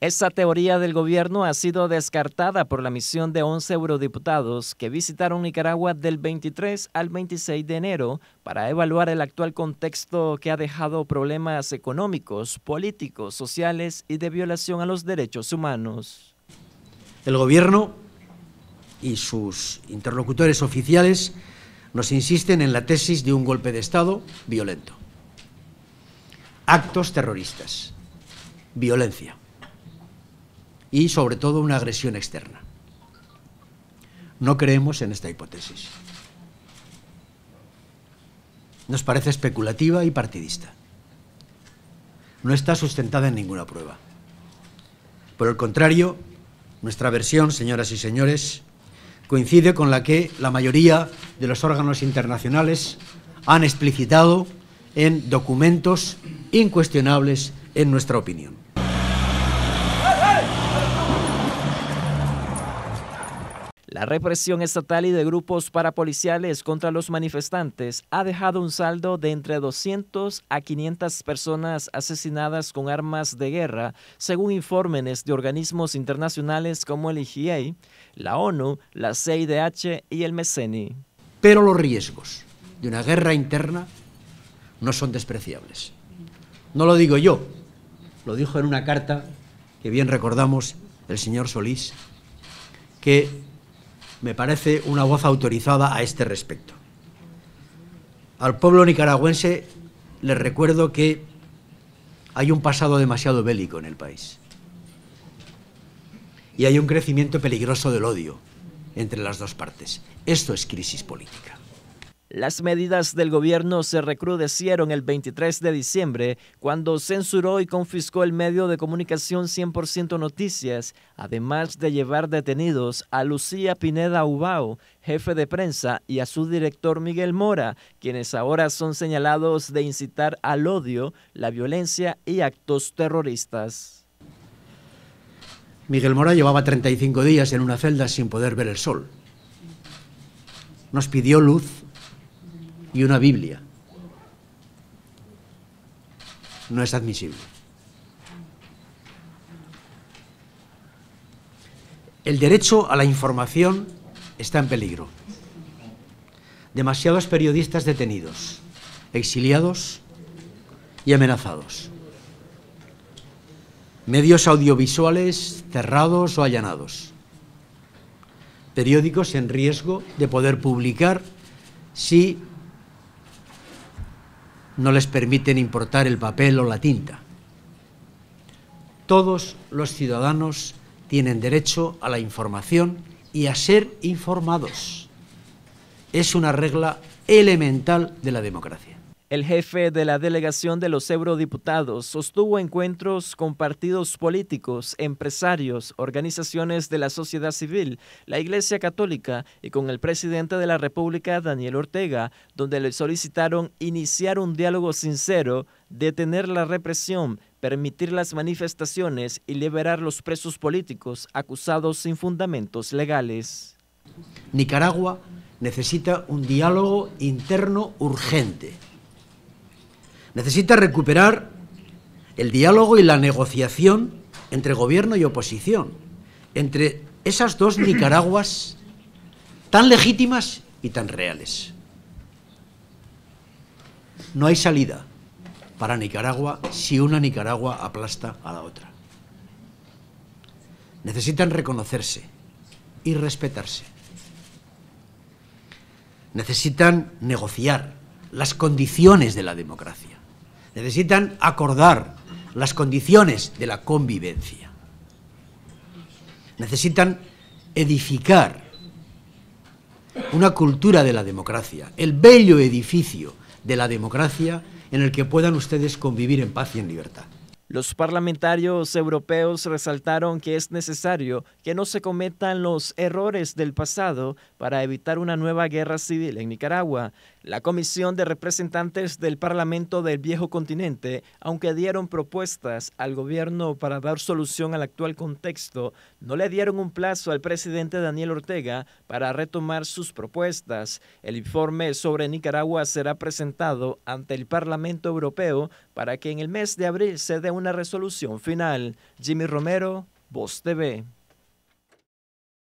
Esa teoría del gobierno ha sido descartada por la misión de 11 eurodiputados que visitaron Nicaragua del 23 al 26 de enero para evaluar el actual contexto que ha dejado problemas económicos, políticos, sociales y de violación a los derechos humanos. El gobierno y sus interlocutores oficiales nos insisten en la tesis de un golpe de Estado violento. Actos terroristas. Violencia y sobre todo una agresión externa. No creemos en esta hipótesis. Nos parece especulativa y partidista. No está sustentada en ninguna prueba. Por el contrario, nuestra versión, señoras y señores, coincide con la que la mayoría de los órganos internacionales han explicitado en documentos incuestionables, en nuestra opinión. La represión estatal y de grupos parapoliciales contra los manifestantes ha dejado un saldo de entre 200 a 500 personas asesinadas con armas de guerra, según informes de organismos internacionales como el IGA, la ONU, la CIDH y el MECENI. Pero los riesgos de una guerra interna no son despreciables. No lo digo yo, lo dijo en una carta que bien recordamos el señor Solís, que me parece una voz autorizada a este respecto. Al pueblo nicaragüense les recuerdo que hay un pasado demasiado bélico en el país y hay un crecimiento peligroso del odio entre las dos partes. Esto es crisis política. Las medidas del gobierno se recrudecieron el 23 de diciembre cuando censuró y confiscó el medio de comunicación 100% Noticias, además de llevar detenidos a Lucía Pineda Ubao, jefe de prensa, y a su director Miguel Mora, quienes ahora son señalados de incitar al odio, la violencia y actos terroristas. Miguel Mora llevaba 35 días en una celda sin poder ver el sol. Nos pidió luz y una Biblia. No es admisible. El derecho a la información está en peligro. Demasiados periodistas detenidos, exiliados y amenazados. Medios audiovisuales cerrados o allanados. Periódicos en riesgo de poder publicar si no les permiten importar el papel o la tinta. Todos los ciudadanos tienen derecho a la información y a ser informados. Es una regla elemental de la democracia. El jefe de la delegación de los eurodiputados sostuvo encuentros con partidos políticos, empresarios, organizaciones de la sociedad civil, la Iglesia Católica y con el presidente de la República, Daniel Ortega, donde le solicitaron iniciar un diálogo sincero, detener la represión, permitir las manifestaciones y liberar los presos políticos acusados sin fundamentos legales. Nicaragua necesita un diálogo interno urgente Necesita recuperar el diálogo y la negociación entre gobierno y oposición, entre esas dos Nicaraguas tan legítimas y tan reales. No hay salida para Nicaragua si una Nicaragua aplasta a la otra. Necesitan reconocerse y respetarse. Necesitan negociar las condiciones de la democracia necesitan acordar las condiciones de la convivencia. Necesitan edificar una cultura de la democracia, el bello edificio de la democracia en el que puedan ustedes convivir en paz y en libertad. Los parlamentarios europeos resaltaron que es necesario que no se cometan los errores del pasado para evitar una nueva guerra civil en Nicaragua. La Comisión de Representantes del Parlamento del Viejo Continente, aunque dieron propuestas al gobierno para dar solución al actual contexto, no le dieron un plazo al presidente Daniel Ortega para retomar sus propuestas. El informe sobre Nicaragua será presentado ante el Parlamento Europeo para que en el mes de abril se dé un una resolución final. Jimmy Romero, Voz TV.